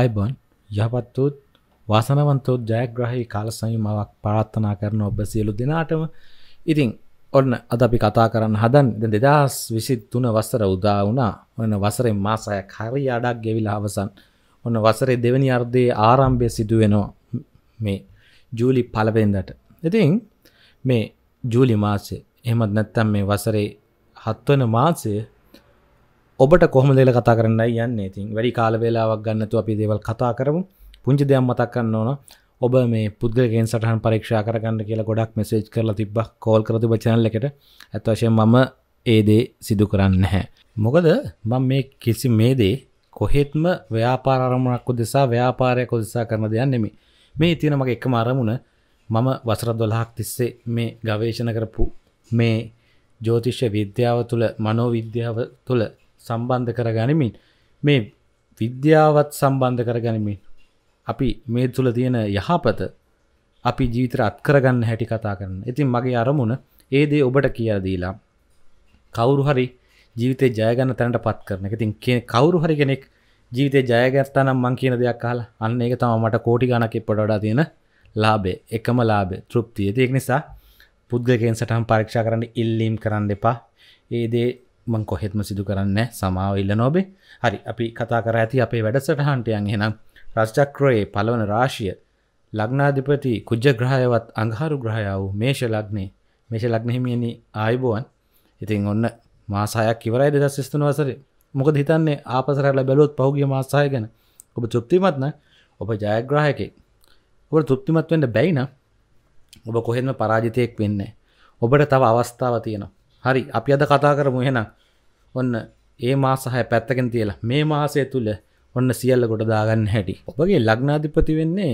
අයිබොන් යහපත්තුත් වාසනවන්තෝත් ජයග්‍රහහි කාල සයීමාවක් පාත්තනා කරන ඔබ සියලු දෙනාටම ඉතිං ඔන්න අද අපි කතා කරන්න හදන් දෙදස් විසිත් තුන වසර උදා වුණා ඔන්න වසරෙන් මාසයක් හරි අඩක් ගෙවිල අවසන් ඔන්න වසරේ දෙවැනි අර්ධය ආරම්භය සිදුවෙනවා මේ ජූලි පලවෙෙන්දට ඉතිං මේ ජූලි මාසය එහමත් නැත්තම් මේ වසරේ හත්වන මාසය ඔබට කොහොම දෙල කතා කරන්න යන්න ඉතින් වැඩි කාල වෙලාවක් ගන්නතු අපි දේවල් කතා කරමු පුංචි දෙයක් මතක් කන්න ඕන ඔබ මේ පුද්ගලගෙන් සටහන් පරීක්ෂා කරගන්න කියලා ගොඩක් මෙසේජ් කරලා තිබ කෝල් කරති බචනල එකට ඇත්වශය මම ඒදේ සිදු කරන්න හැ. මොකද මං මේ කිසි මේදේ කොහෙත්ම ව්‍යාපාරමුණක්කු දෙසා ව්‍යාපාරයකො දෙසා කරන දෙයන්නෙමි මේ තියෙන මගේ එක අරමුණ මම වසර දොලහක් තිස්සේ මේ ගවේශණ කරපු මේ ජෝතිෂ්‍ය විද්‍යාව තුළ මනෝ විද්‍යාව තුළ සම්බන්ධ කර ගනිමින් මේ විද්‍යාවත් සම්බන්ධ කර ගනිමින් අපි මේ තුළ තියෙන යහපත අපි ජීවිතර අත්කරගන්න හැටි කතා කරන්න ඉතින් මගේ අරමුණ ඒදේ ඔබට කියදීලා කවුරු හරි ජීවිතය ජයගන්න තැනට පත් කරන එක තින් කවුරු හරි කෙනෙක් ජීවිතය ජයගත්තනම් මං කියන දෙයක් කාලා අන්න ඒක තම මට කෝටි ගණක් පොඩා තියෙන ලාබේ එකම ලාබේ තෘප්තිය තියෙක් නිසා පුද්ගකෙන් සටහම් පරීක්ෂා කරන්න ඉල්ලීම් කරන්න එපා ඒදේ මං කොහෙත්ම සිදු කරන්න සමාව ඉල්ල නොබේ හරි අපි කතා කර ඇති අපේ වැඩසටහන්ටයන් හෙනම් රස්්චක්‍රයේ පලවන රාශිය ලග්නාධිපති කුජ්ජ ග්‍රහයවත් අංහාරු ග්‍රහයාව මේෂ ලග්නේ මේෂ ලග්නහිමියනි ආයිබෝවන් ඉතින් ඔන්න මාසායක් ඉවරයි දෙදස් ස්තුන වසරේ මොකද හිතන්නේ ආපසරල බැලොත් පහුගේ මාසාය ගැන ඔබ තෘප්තිමත්න ඔබ ජයග්‍රහයකෙක් ඔබ තෘප්තිමත් වන්න බැයින ඔබ කොහෙන්ම පරාජිතයෙක් වෙන්න ඔබට තව අවස්ථාව තියෙනවා හරි අපි අද කතා කරමු එහෙනම් ඔන්න ඒ මාසහය පැත්තකෙන් තියලා මේ මාසය තුළ ඔන්න සියල්ල ගොඩ දාගන්න හැටි ඔබගේ ලග්නාධිපති වෙන්නේ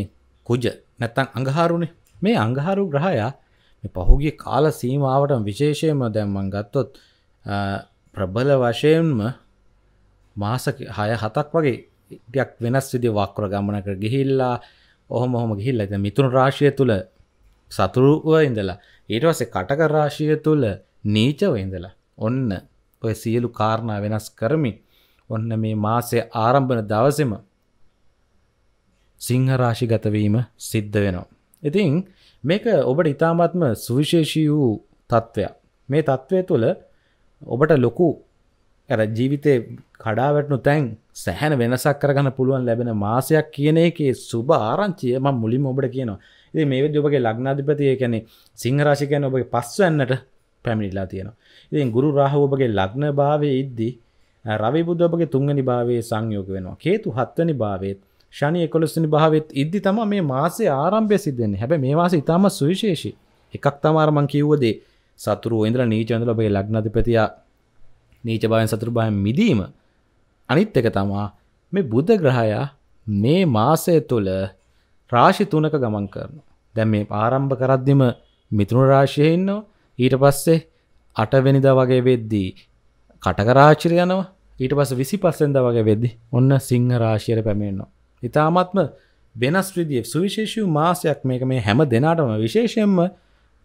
කුජ නැත්තං අඟහාරුනේ මේ අඟහාරු ග්‍රහයා මේ පහුගේ කාල සීමාවට විශේෂයම දැම්මන් ගත්තොත් ප්‍රබල වශයෙන්ම මාස හය හතක් වගේ ටයක් වෙනස් විදි වක්කර ගමනකට ගිහිල්ලා ඔහොම ඔහොම ගිහිල්ල ඇත මිතුුණු රාශය තුළ සතුරුව ඉඳලා ඊට වසේ කටක රාශය තුළ නීචව ඉඳලා ඔන්න ඔය සියලු කාරණා වෙනස් කරමි ඔන්න මේ මාසය ආරම්භන දවසෙම සිංහරාශිගතවීම සිද්ධ වෙනවා. ඉතින් මේක ඔබට ඉතාමත්ම සුවිශේෂී වූ තත්ත්වයක්. මේ තත්ත්වය තුළ ඔබට ලොකු ඇර ජීවිතය කඩාවැටනු තැන් සැහැන වෙනසක් කරගන්න පුළුවන් ලැබෙන මාසයක් කියන එකේ සුභ ආරංචිය ම මුලින් ඔබට කියනවා. ඉතින් මේ වෙද්දී ඔබගේ ලග්නාධිපති ඒ කියන්නේ සිංහ රාශිය කියන්නේ ඔබගේ පස්වැන්නට පැමිණිලා තියෙන ඉතින් ගුරු රාහෝබගේ ලග්න භාවය ඉද්දි රවි බුද්ධපගේ තුන්ගනි භාවයේ සංයෝග වෙනවා කේතු හත්වනි භාවයත් ශනි එකොළොස්සනි භාවත් ඉද්දි තම මේ මාසේ ආරම්භය සිද්ධෙන්නේ හැබැ මේ මාස ඉතාම සුවිශේෂී එකක් තමාරමං කිව්වදේ සතුරු ඉන්ද්‍ර නීචන්දල ඔබගේ ලග්නධිපතියා නීච භාවෙන් සතුරු භාවෙන් මිදීම අනිත් එක තමා මේ බුද්ධ ග්‍රහයා මේ මාසය තුළ රාශි තුනක ගමන් කරන. දැන් මේ ආරම්භ කරද්දිම මිතුුණු රාශිය ඉන්නවා ඊට පස්සේ අටවෙනිද වගේ වෙද්දී කටකරාචිර යනවා ඊට පස විසි පස්සෙන්ද වගේ වෙද්දි ඔන්න සිංහ රාශියට පැමිණෙනවා. ඉතාමත්ම වෙනස් විදිිය සුවිශේෂූ මාසයක් මේක මේ හැම දෙනාටම විශේෂයෙන්ම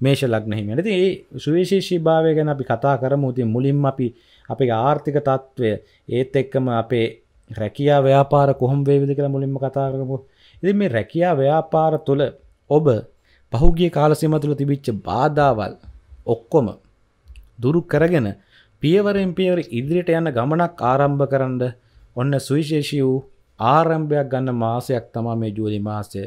මේෂ ලක්නෙහිම ඇති ඒ සුවිශේෂී භාවය ගැන අපි කතා කරමුති මුලින්ම අපි අපේ ආර්ථික තත්ත්වය ඒත් එක්කම අපේ රැකයා ව්‍යාපාර කොහොම් වේවිදි කළ මුලින්ම කතා කරපු ඉති මේ රැකයා ව්‍යාපාර තුළ ඔබ පහුගේ කාලසිම තුළ තිබිච්ච බාධාවල් ඔක්කොම දුරු කරගෙන පියවරෙන් පියවර ඉදිරියට යන ගමනක් ආරම්භ කරන්න ඔන්න සුවිශේෂී වූ ආරම්භයක් ගන්න මාසයක් තමා මේ ජූලි මාසය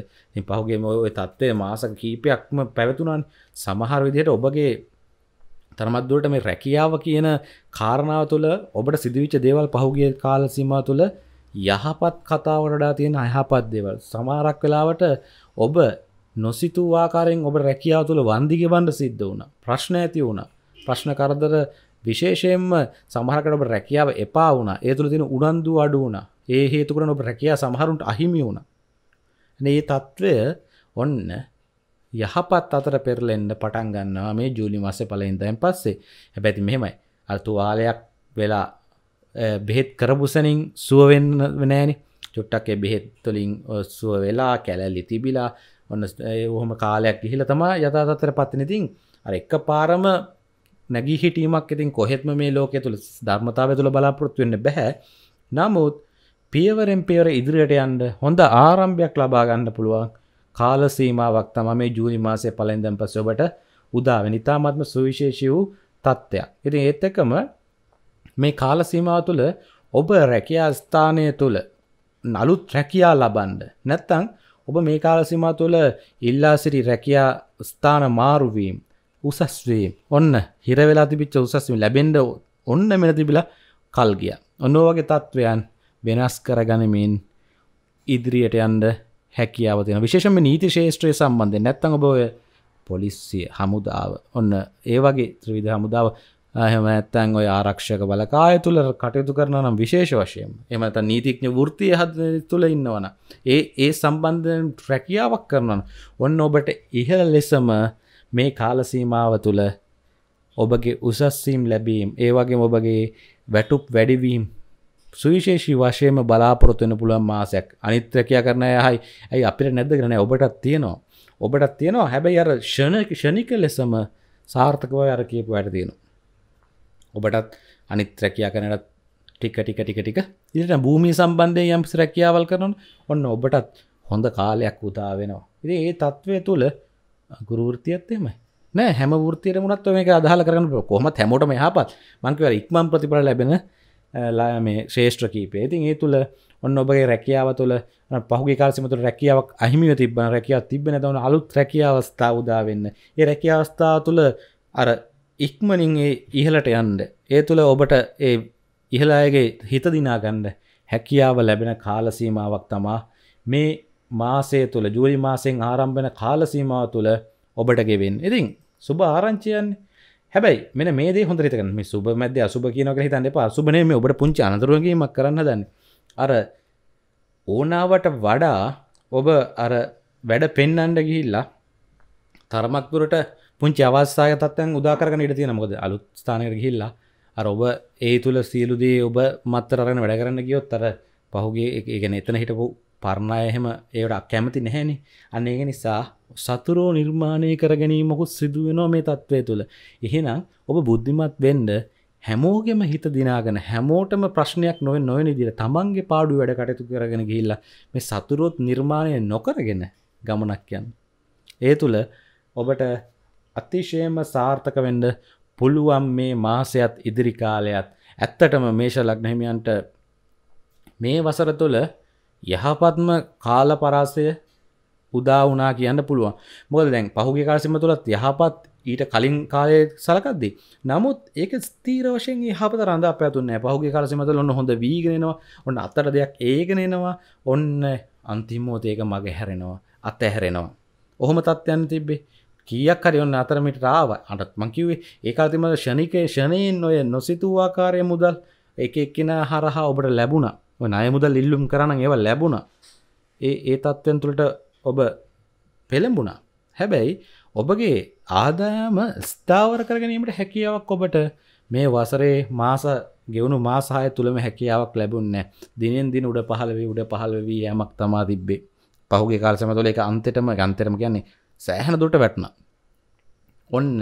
පහුගේ ඔය තත්ත්වය මාසක කීපයක්ම පැවතුනන් සමහර විදියට ඔබගේ තරමත්දුවට මේ රැකියාව කියන කාරණාව තුළ ඔබට සිදුවිච්ච දේවල් පහුගේ කාලසිම තුළ යහපත් කතාවටඩා තියෙන අයහපත් දේවල් සමාරක් වෙලාවට ඔබ නොසිතූ ආකාරයෙන් ඔබ රැකියාව තුළ වන්දිග බන්ඩ සිද්ධ වුණ ප්‍රශ්න ඇති වුණ ප්‍රශ්න කරදර විශේෂයෙන්ම සමහරකට ඔබ රැකියාව එපා වුණ ඒ තුළ තින උනන්දු අඩු වුණ ඒ හේතුකරන ඔබ රැකයා සමහරුන්ට අහිමි වුණ ඒ තත්ත්වය ඔන්න යහපත් අතර පෙරලෙන්ඩ පටන් ගන්නවා මේ ජූලි මස පලහින්දයන් පස්සේ හැබැති මෙහෙමයි අතුවාලයක් වෙලා බෙහෙත් කරපුසනින් සුවවෙන්න වනෑනි චුට්ටක්ේ බෙහෙත් තුලින් සුව වෙලා කැලැලි තිබිලා ඔන්න ඔහොම කාලයක් ගිහිල තමා යථතත්තර පත්තිනතින් අර එක්ක පාරම නැගී හිටීමක් ඉතින් කොහෙත්ම මේ ලෝකය තුළ ධර්මතාව තුළ බලාපොරොත්තු වෙන්න බැහැ නමුත් පියවරෙන් පියවර ඉදිරියට යන්න හොඳ ආරම්භයක් ලබා ගන්න පුළුවන් කාල සීමාවක් තම මේ ජූලි මාසය පලෙන්දම් පස ඔබට උදාවෙන ඉතාමත්ම සුවිශේෂී වූ තත්ත්වයක්. ඉතින් ඒත් එකම මේ කාල සීමාව තුළ ඔබ රැකියා ස්ථානය තුළ නලුත් රැකියා ලබන්ඩ නැත්තං ඔබ මේ කාලසිමා තුළ ඉල්ලාසිරි රැකයා ස්ථාන මාරුවීම් උසස්වීම් ඔන්න හිරවෙලා තිබිච්ච උසස්වීම ලැබෙන්ඩ ඔන්න මෙන තිබිලා කල්ගිය. ඔන්නෝවගේ තත්ත්වයන් වෙනස් කරගනිමින් ඉදිරියට යන්ඩ හැකියාව තියෙන විශේෂම නීති ශේෂත්‍රය සම්බන්ධය නැත්තඟ බෝය පොලිස්සිය හමුදාව ඔන්න ඒ වගේ ත්‍රවිධ හමුදාව හම ඇත්තන් ඔය ආරක්ෂක බලකාය තුළ කටයුතු කරන නම් විශේෂ වශයෙන් එමත නීතිඥ වෘතිය හද තුළ ඉන්නවන ඒ ඒ සම්බන්ධයෙන් ට්‍රැකියාවක් කරනන් ඔන්න ඔබට ඉහළ ලෙසම මේ කාලසීමාව තුළ ඔබගේ උසස්සීම් ලැබීම් ඒවගේ ඔබගේ වැටුප් වැඩිවීම් සුවිශේෂී වශයම බලාපොරොත්වෙන පුළුවන් මාසයක් අනිත්‍රකයා කරන යහයි ඇයි අපිට නැද්ද කරන ඔබටත් තියෙනවා ඔබටත් තියෙනවා හැබැයි අර ෂණ ෂණික ලෙසම සාර්ථකව අර කියපු වැට තියෙනවා ඔබටත් අනිත් රැකයා කනටත් ටික ටික ටික ටික ඉට භූමි සම්බන්ධය යම්ස රැකියාවල් කරනන් ඔන්න ඔබටත් හොඳ කාලයක් උදා වෙනවා ඉති ඒ තත්ත්වය තුළ ගුරුෘතියත්තෙමයි නෑ හැම ෘතියට මුණත් මේ අදාහල කරන කොහම හැමෝටම යහපත් මංකවර ඉක්මන් ප්‍රතිපල ලැබෙන ලා මේ ශේෂ්ත්‍ර කීපේ ඉතින් ඒ තුළ ඔන්න ඔබගේ රැකියාව තුළ පහුගේ කාල්සිමතු රැකියාවක් අහිමිව තිබන රැකියාව තිබෙන දවන අලුත් රැකිය අවස්ථාව උදාවෙන්න ඒ රැකිය අවස්ථාව තුළ අර ඉක්මනින් ඒ ඉහලට යන්ඩ ඒ තුළ ඔබට ඒ ඉහලායගේ හිත දිනාගන්න හැකියාව ලැබෙන කාලසීමාවක් තමා මේ මාසය තුළ ජූලි මාසයෙන් ආරම්භෙන කාලසීමාව තුළ ඔබට ගෙවෙන් ඉතින් සුභ ආරංචියන් හැබයි මෙ මේ හොඳරිතක මේ සුබ මැද අසුබ කියනක හිතන්න එපා සුබනේ මේ ඔබට පුංචි අනතුරුවීමක් කරන්න දන්න අර ඕනාවට වඩා ඔබ අර වැඩ පෙන්නන්ඩ ගිහිල්ලා තරමක්දුරට පුංචි අවස්සාය තත්වයන් උදාකරන ඉට තියෙන මොද අලුත් ස්ථානයට හිල්ලා අර ඔබ ඒ තුළ සියලුදේ ඔබ මත්තරරන වැඩ කරන්න ගියොත් අර පහුගේ ඒගෙන එතන හිටපු පරණයහෙම ඒවට කැමති නැහැනි අන්න ඒක නිසා සතුරෝ නිර්මාණය කරගැනීමකුත් සිදුවෙනෝ මේ තත්ත්වය තුළ එහෙනම් ඔබ බුද්ධිමත් වෙන්ඩ හැමෝගෙම හිත දිනාගෙන හැමෝටම ප්‍රශ්නයක් නොව නොවනි දිර තමන්ගේ පාඩු වැඩ කටයුතු කරගෙන ගිල්ල මේ සතුරොත් නිර්මාණය නොකරගෙන ගමනක් යන්න ඒ තුළ ඔබට අතිශයම සාර්ථක වෙන්ඩ පුළුවන් මේ මාසයත් ඉදිරිකාලයත් ඇත්තටම මේෂ ලග්නහිමියන්ට මේ වසර තුළ යහපත්ම කාල පරාසය උදා වනා කියන්න පුළුවන් මොද දැන් පහුගේ කාසිම තුළත් යහපත් ඊට කලින් කාලය සලකද්දී නමුත් ඒක ස්තීර වශයෙන් හප රඳ පැතුන්න පහුගේ කාලසිමත ඔන්න හොඳ වීගෙනවා ඔන්න අත්තර දෙයක් ඒගෙනෙනවා ඔන්න අන්තිමෝතයක මග හැරෙනවා අත ඇහැරෙනවා ඔහොම තත්ත්යන්න තිබ්බේ කියක් කරයොන්න අතරමිට රාව අටත් මංකිවේ ඒකාතිම ෂණික ෂණයෙන් ඔය නොසිතුවාකාරය මුදල් එක එක්කෙන හරහා ඔබට ලැබුණ නය මුදල් ඉල්ලුම් කරන ඒව ලැබුණ ඒ ඒ තත්ත්වෙන් තුළට ඔබ පෙළඹුණා හැබැයි ඔබගේ ආදායම ස්ථාවර කරගනීමට හැකියාවක් ඔබට මේ වසරේ මාස ගෙවුණු මාසාය තුළම හැකියාවක් ලැබුන්න දිනෙන් දින උඩ පහළවී උඩ පහළවී යමක් තමා තිබ්බේ පහුගේ කාල්සම තුළ එක අන්තෙටම ගන්තරම කියන්නේ සෑහන දුට වැටන ඔන්න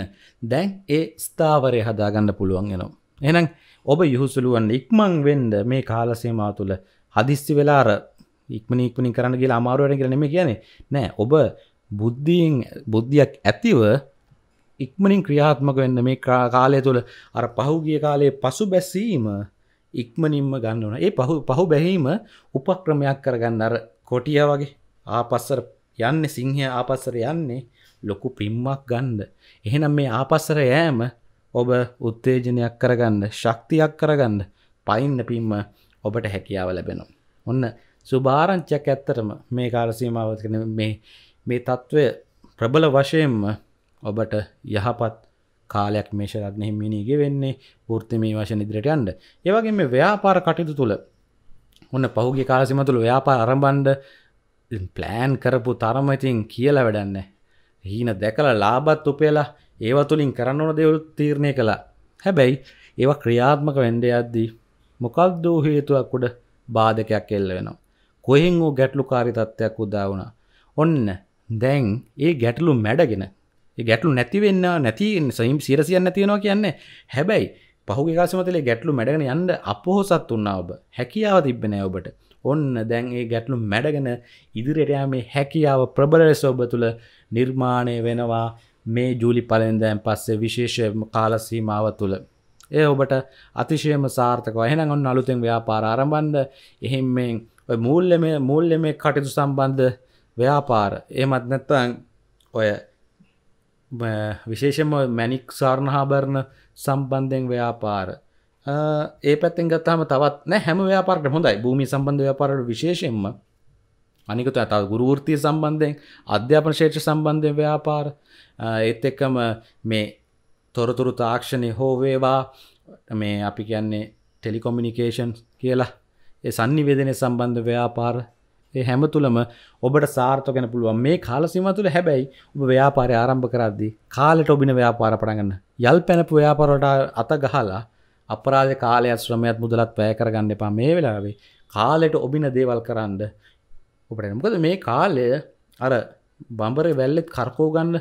දැන් ඒ ස්ථාවරය හදාගන්න පුළුවන් එනම් එනම් ඔබ යුහුසුළුවන් ඉක්මං වෙන්ඩ මේ කාලසේමා තුළ හදිස්ති වෙලාර ඉක්මන ඉක්මනි කරන්න කියලා අමාරුවරෙන් කරනෙම කියන්නේ නෑ ඔබ බුද්ධීෙන් බුද්ධියක් ඇතිව ඉක්මනින් ක්‍රියාත්මක වෙන්න මේ කාලය තුළ අර පහුගිය කාලයේ පසු බැසීම ඉක්මනින්ම ගන්න ඕන ඒ පහු පහු බැහීම උපක්‍රමයක් කරගන්න අර කොටිය වගේ ආපස්සර යන්න සිංහ ආපස්සර යන්නේ ලොකු පිම්මක් ගන්ඩ. එහෙනම් මේ ආපස්සර යෑම ඔබ උත්තේජනයක් කරගන්න ශක්තියක් කරගන්න පයින්න පිම්ම ඔබට හැකියාව ලැබෙනවා. ඔන්න සුභාරංචයක් ඇත්තටම මේ කාලසීමාවකන මේ මේ තත්ත්වය ප්‍රබල වශයෙන්ම ඔබට යහපත් කාලයක් මේශරත්නෙහි මිනිගේ වෙන්නේ ෘර්තිමී වශන ඉදිරිට අන්ඩ ඒවගේ මේ ව්‍යාපාර කටයුතු තුළ ඔන්න පහුගේ කාලසිම තුළ ව්‍යාපා අරම්බන්ඩ ප්ලෑන් කරපු තරමඉතින් කියල වැඩන්න හීන දැකළ ලාබත් උපේලා ඒව තුළින් කරන්න ඕන දෙවුත් තීරණය කළා හැබැයි ඒව ක්‍රියාත්මක වෙන්ඩ අද්දී මොකක් දූ හේතුවක්කුඩ බාධකයක් එල්ල වෙනවා කොහෙන් වූ ගැටලු කාරිතත්වයක් උදා වුණා ඔන්න දැන් ඒ ගැටලු මැඩගෙන ගැටලු නැතිවෙන්න නැති සයිම් සිරසියන්න තියෙනවා කියන්නේ හැබැයි පහුගේකාසමතලේ ගැටලු මැඩගෙන යන්න අපහොසත් වන්න ඔබ හැකියාව තිබෙන ඔබට ඔන්න දැන් ඒ ගැටලු මැඩගෙන ඉදිරියටයා මේ හැකියාව ප්‍රබල සෝබ තුළ නිර්මාණය වෙනවා මේ ජූලි පලෙන්දෑන් පස්සේ විශේෂ කාලසීමාව තුළ. ඒ ඔබට අතිශයම සාර්ථක වහෙන ඔන්න අලුතෙන් ව්‍යාපාර ආරම්බන්ධ එහෙම මේ මූල්ල මේ මුල්ල මේ කටයුතු සම්බන්ධ ව්‍යාපාර ඒමත් නැත්තන් ඔය විශේෂම මැනික් සාර්ණහාභරණ සම්බන්ධයෙන් ව්‍යාපාර ඒ පැත්තෙන් ගත්තාම තවත් නෑ හැම ව්‍යාපාරට හොඳයි භූමි සම්බන්ධ ව්‍යාපාරට විශේෂයෙන්ම අනිකත ඇත ගුරුවෘතිය සම්බන්ධයෙන් අධ්‍යාපන ශේෂ සම්බන්ධය ව්‍යාපාර ඒත් එක්කම මේ තොරතුරු තාක්ෂණය හෝවේවා මේ අපි කියන්නේ ටෙලිකොමිනිිකේෂන් කියලා ඒ සංනිවේදනය සම්බන්ධ ව්‍යාපාර ඒ හැම තුළම ඔබට සාර්ථකන පුළුවන් මේ කාල සිම තුළ හැබැයි ඔබ ව්‍යාපාරය ආරම්භ කරද්දී කාලට ඔබින ව්‍යාපාර පටගන්න යල් පැනපු ව්‍යාපාරට අත ගහලා අපරාධ කාලය ශ්‍රමයත් මුදලත් පෑ කරගන්න එපා මේ වෙලාවේ කාලෙට ඔබින දේවල් කරන්න ඔබට නමුකද මේ කාලය අර බම්බර වැල්ලෙත් කරකෝගන්න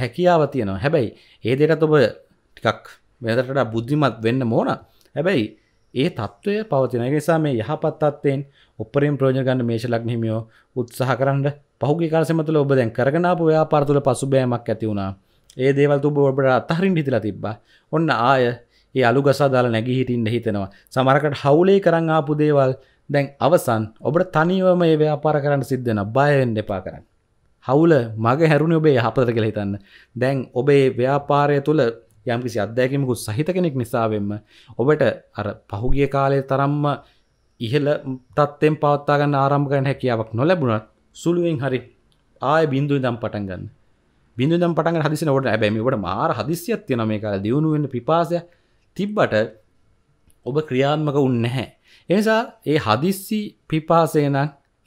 හැකියාව තියනවා හැබැයි ඒ දෙටත් ඔබ ටිකක් වෙදරට බුද්ධිමත් වෙන්න මෝන හැබැයි ඒ තත්ත්වය පවතින නිසා මේ යහපත් අත්තයෙන් උපරින් ප්‍රෝජගන්න මේශ ලක්නිමියෝ උත්සාහ කරන්න පහුගේ කාලසමතුල ඔබ දැන් කරගනාපු ව්‍යාපාරතුල පසුබෑමක් ඇති වුණා ඒ දේවල් තුබ ඔබට අතහරින් හිතිලා තිබ්බා ඔන්න ආය ඒ අලු ගසා දාලා නැගිහිටින්න හිතෙනවා සමරකට හවුලේ කරන් ආපු දේවල් දැන් අවසන් ඔබට තනිවම ඒ ව්‍යාපාර කරන්න සිද්ධ වෙනවා බය වෙන්න එපා කරන්න හවුල මග හැරුණේ ඔබේ යහපතට කියලා හිතන්න දැන් ඔබේ ව්‍යාපාරය තුළ යම්කිසි අත්දැකීමකුත් සහිත කෙනෙක් නිසාවෙන්ම ඔබට අර පහුගිය කාලය තරම්ම ඉහළ තත්ත්වෙන් පවත්තා ගන්න ආරම්භ කරන්න හැකියාවක් නොලැබුණත් සුළුවෙන් හරි ආය බිඳුවේ දම් පටන් ගන්න. බිඳුවේ දම් පටන් ගන්න හදිසියෙන් ඔබට හැබැයි මේකට මාර හදිසියක් තියෙනවා මේ කාලේ දිනුනෙන්න පිපාසය තිබ්බට ඔබ ක්‍රියාත්මක උන්න නැහැ. එනිසා ඒ හදිස්සි පිපාසේනන්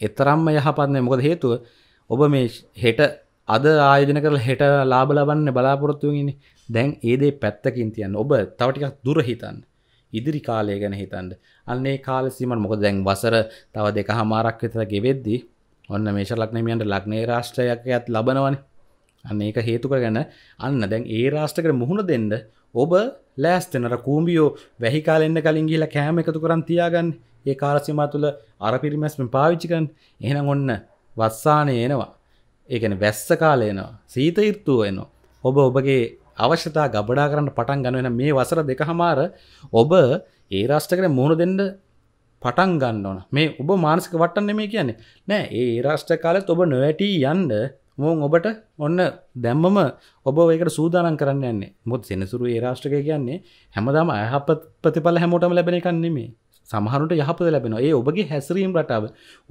එතරම්ම යහපත්නය මොකද හේතුව ඔබ මේ හෙට අද ආයෝජන කරල හෙට ලාබ ලබන්න බලාපොරොත්තුවගෙන දැන් ඒදේ පැත්තකින් තියන්න ඔබ තවටිකක් දුරහිතන්න ඉදිරි කාලය ගැන හිතන්ට අන්නේ කාල සීමන් මොක දැන් වසර තව දෙක හමාරක් විතර ගෙවෙද්දී ඔන්න මේෂ ලක්නමියන්ට ලක්නේ රාෂ්ට්‍රයක් ඇත් ලබනවන අන්න ඒක හේතුක ගැන අන්න දැන් ඒ රාෂ්ට්‍රකට මුහුණ දෙන්න ඔබ ලෑස්තෙනර කූම්බියෝ වැහිකාලෙන්න්න කලින් ගිල කෑම එකතු කරන් තියාගන්න ඒ කාලසිමා තුළ අර පිරිමැස්ම පාවිච්චිකන් එහෙන ඔන්න වස්සානය එනවා ඒකන වැස්ස කාලයනවා සීත ඉර්තුව එනවා ඔබ ඔබගේ අවශ්‍යතා ගබඩා කරන්න පටන් ගන්නවෙන මේ වසර දෙක හමාර ඔබ ඒ රාෂ්ටකන මුහුණ දෙන්න පටන් ගන්න ඕන මේ ඔබ මානසික වටන්න මේ කියන්නේ නෑ ඒ රාෂ්ට කාලෙත් ඔබ නොවැටී යන්ඩ මොන් ඔබට ඔන්න දැම්මම ඔබ ඒකට සූදානම් කරන්න යන්නේ මුත් සෙනසුරු ඒ රාෂ්ට්‍රක කියන්නේ හැමදාම අයහප ප්‍රතිඵල හැමෝටම ලැබෙන එකන්නෙමේ සමහරුට යහපද ලැබෙන ඒ ඔබගේ හැසිරීම් රටාව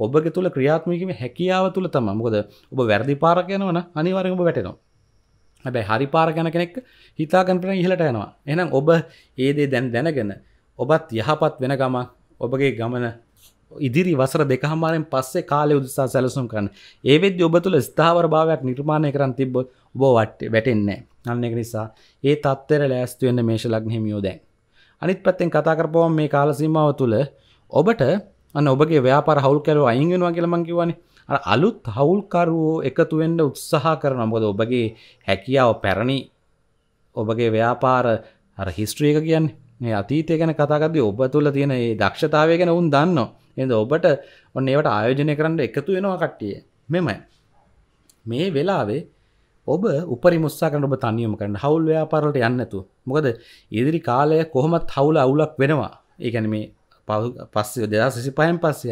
ඔබගේ තුළ ක්‍රියාත්මකීම හැකියාව තුළ තම මොකද ඔබ වැරදි පාරක යනවන අනිවාරෙන් ඔබ වැටෙනවා හැබැයි හරි පාර ගැන කෙනෙක් හිතාගන්පන ඉහලට යනවා එනම් ඔබ ඒදේ දැන් දැනගෙන ඔබත් යහපත් වෙන ගම ඔබගේ ගමන ඉදිරි වසර දෙකහමාරෙන් පස්සේ කාලය උදෙසා සැලසුම් කරන්න. ඒ වෙද්දී ඔබ තුළ ස්ථාවර භාවයක් නිර්මාණය කරන් තිබ්බොත් ඔබ වට වැටෙන්නේ නැහැ. අන්න ඒක නිසා ඒ தත්තර ලෑස්ති වෙන්න මේෂ ලග්න හිමියෝ දැන්. අනිත් පැත්තෙන් කතා කරපුවම මේ කාල සීමාව තුළ ඔබට අන්න ඔබගේ ව්‍යාපාර හවුල් කරුවෝ අයින් වෙනවා කියලා මම කියවනේ. අර අලුත් හවුල්කරුවෝ එකතු වෙන්න උත්සාහ කරනවා. මොකද ඔබගේ හැකියාව පැරණි ඔබගේ ව්‍යාපාර අර හිස්ට්‍රි එක කියන්නේ මේ අතීතය ගැන කතා කරද්දී ඔබ තුළ තියෙන මේ දක්ෂතාවය ගැන වුන් දන්නවා. එද ඔබට ඔන්න ඒවට ආයෝජනය කරන්න එකතු වෙනවා කට්ටිය මෙමයි මේ වෙලාවේ ඔබ උපරි මුස්සාකන ඔබ තනියම කරන්න හවුල් ව්‍යාපාරලට යන්නතු මොකද ඉදිරි කාලය කොහොමත් හවුල අවුලක් වෙනවා ඒකැන මේ පස්සේ දෙදා සිසි පයම් පස්සය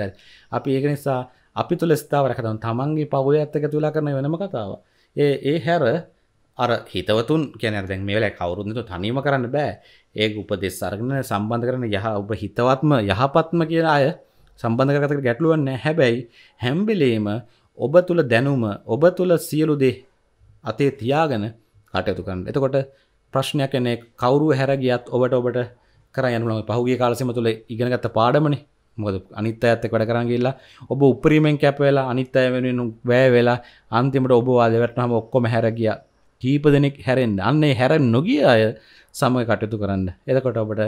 අපි ඒක නිසා අපි තුළ ස්ථාවරකතන් තමන්ගේ පවුල ඇත්තක තුලා කරන වෙනම කතාව ඒ ඒ හැර අර හිතවතුන් කැනැ දැන් මේලයි කවුරුන්තු තනීම කරන්න බෑ ඒ උපදෙස් අරගෙන සම්බන්ධ කරන යහ ඔබ හිතවත්ම යහපත්ම කියලා අය සම්බන්ධ කරගත ගැටලුවන්න හැබැයි හැම්බෙලේම ඔබ තුළ දැනුම ඔබ තුළ සියලු දේ අතේ තියාගෙන කටයුතු කරන්න. එතකොට ප්‍රශ්නයක් එන්නේ කවුරු හැර ගියත් ඔබට ඔබට කර යනුනම පහුගිය කාලෙසෙම තුල ඉගෙනගත්ත පාඩමනේ. මොකද අනිත් අයත් එක්ක වැඩ කරන් ගිහිල්ලා ඔබ උපරිමයෙන් කැප වෙලා අනිත් අය වෙනුවෙන් වැය වෙලා අන්තිමට ඔබ වාදේ වැටුනහම ඔක්කොම හැර ගියා. කීප දෙනෙක් හැරෙන්න. අන්නේ හැර නොගිය අය සමග කටයුතු කරන්න. එතකොට ඔබට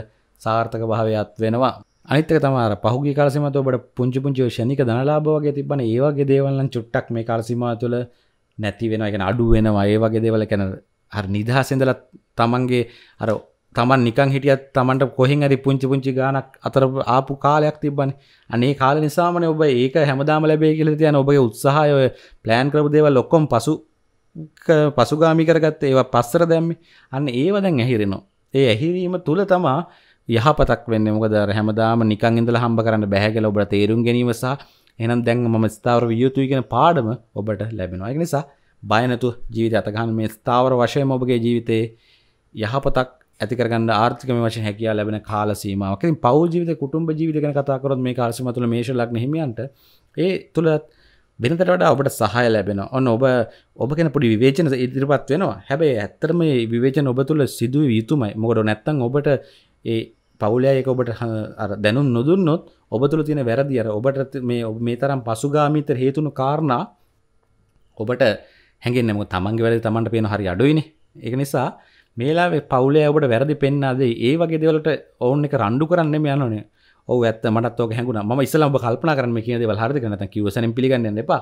සාර්ථක භාවයක් වෙනවා. අනිතක තමර පහුගේ කාලසිමත ඔබට පුංචි පුංචි ෂණික දනලාභවගේ තිබන ඒවාගේ දේවල්ලන් චුට්ටක් මේ කාලසිමා තුළ නැති වෙන ගැන අඩු වෙනවා ඒ වගේ දේවල කැන හර නිදහසෙදල තමන්ගේ අර තමන් නිකන් හිටියත් තමන්ට කොහෙන් ඇරි පුංචි පුංචි ගානක් අතර ආපු කාලයක් තිබන්නේ අනේ කාල නිසාමන ඔබ ඒක හැමදාම ලැබේ කියලා තියන ඔබගේ උත්සාහය ඔය ප්ලෑන් කරපු දේවල් ඔක්කොම පසු පසුගාමි කරගත්ත ඒවා පස්සර දැම්මේ අන්න ඒව දැන් ඇහිරෙනවා ඒ ඇහිරීම තුල තමා යහපතක් වෙන්න මොකද හැමදාම නිකන් ඉඳලා හම්බ කරන්න බැහැ කියලා ඔබට තේරුම් ගැනීම සහ එහෙනම් දැන් මම ස්ථාවර විය යුතුයි කියන පාඩම ඔබට ලැබෙනවා. ඒක නිසා බය නැතුව ජීවිතය අත ගන්න මේ ස්ථාවර වශයෙන්ම ඔබගේ ජීවිතයේ යහපතක් ඇති කරගන්න ආර්ථික වශයෙන් හැකියාව ලැබෙන කාල සීමාවක්. ඉතින් පෞල් ජීවිත කුටුම්බ ජීවිත ගැන කතා කරොත් මේ කාල සීමාව තුළ මේෂ ලග්න හිමියන්ට ඒ තුලත් වෙනතට වඩා ඔබට සහාය ලැබෙනවා. ඔන්න ඔබ ඔබ ගැන පොඩි විවේචන ඉදිරිපත් වෙනවා. හැබැයි ඇත්තටම මේ විවේචන ඔබ තුළ සිදු යුතුමයි. මොකද නැත්තම් ඔබට ඒ පවුලයක ඔබට දැනුම් නොදුන්නොත් ඔබ තුළ තියෙන වැරදි අර ඔබට මේ ඔබ මේ තරම් පසුගාමීතර හේතුණු කාරණා ඔබට හැඟෙන්නේ මොකද තමන්ගේ වැරදි තමන්ට පේන හරි අඩුයිනේ ඒක නිසා මේලාවේ පවුලේ ඔබට වැරදි පෙන්නාද ඒ වගේ දේවල්ට ඔවුන් එක රණ්ඩු කරන්න නෙමෙයි යන්නේ ඔව් ඇත්ත මටත් ඕක හැඟුණා මම ඉස්සෙල්ලා ඔබ කල්පනා කරන්න මේ කියන දේවල් හරිද කියලා නැත්නම් කිව්වසනෙන් පිළිගන්නේ නැපා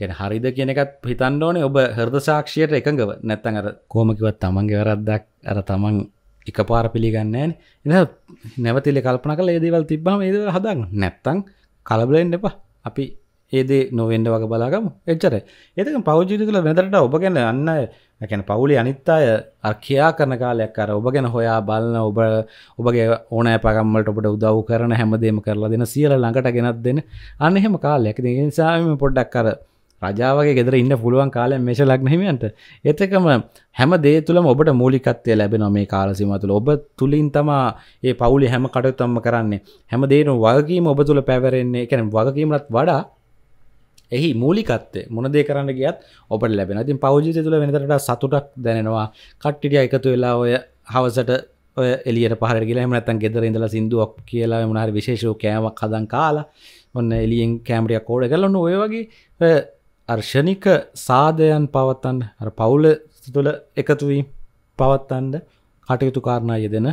ගැන හරිද කියන එකත් හිතන්න ඕනේ ඔබ හර්ද සාක්ෂියට එකඟව නැත්තන් අර කෝමකිවත් තමන්ගේ වැරද්දක් අර තමන් එක පාර පිළිගන්නෑන එ නැවතිල කල්පන කල ඒදවල් තිබ්බම ඒද හදන්න නැත්තං කලබලෙන් එපා අපි ඒදේ නොවෙන්ඩ වගේ බලාගම එච්චර ඒතක පෞජිත තුළ වැදරට ඔබ ගැන අන්න ැන පවුලි අනිත්තාය අර්කයා කරන කාලයක් අර ඔබ ගැන හොයා බලන්න ඔබ ඔබගේ ඕනෑ පගම්මට ඔබට උදව් කරන හැමදේම කරලා දෙන සියල ලඟට ගෙනත් දෙන්න අන්න එහෙම කාලයක් නිසා පොඩ්ඩක් කර රජාවගේ ගෙදර ඉන්න පුළුවන් කාලය මේෂ ලක්නහිමියන්ට එතකම හැම දේ තුළම ඔබට මූලිකත්වය ලැබෙන මේ කාලසිම තුළ ඔබ තුළින් තමා ඒ පවුලි හැම කටයුත්තම්ම කරන්නේ හැම දේනු වගකීම ඔබ තුළ පැවරෙන්නේ කැන වගකීමටත් වඩා එහි මූලිකත්තේ මොනදේ කරන්න ගියත් ඔබට ලැබෙන තින් පෞජිතය තුළ වෙනතරට සතුටක් දැනෙනවා කට්ටිටිය එකතු වෙලා ඔය හවසට එලියට පහර කියලා හමනත්තන් ගෙදර ඉඳල සිින්දුවක් කියලා මනහර විශේෂෝ කෑමක් හදන් කාලා ඔන්න එලියෙන් කෑමරියක් කෝඩ කරලන්න ඔය වගේ අර්ෂණික සාධයන් පවත්තන් පවුල තුළ එකතුවී පවත්තන්ඩ කටයුතු කාරණය දෙන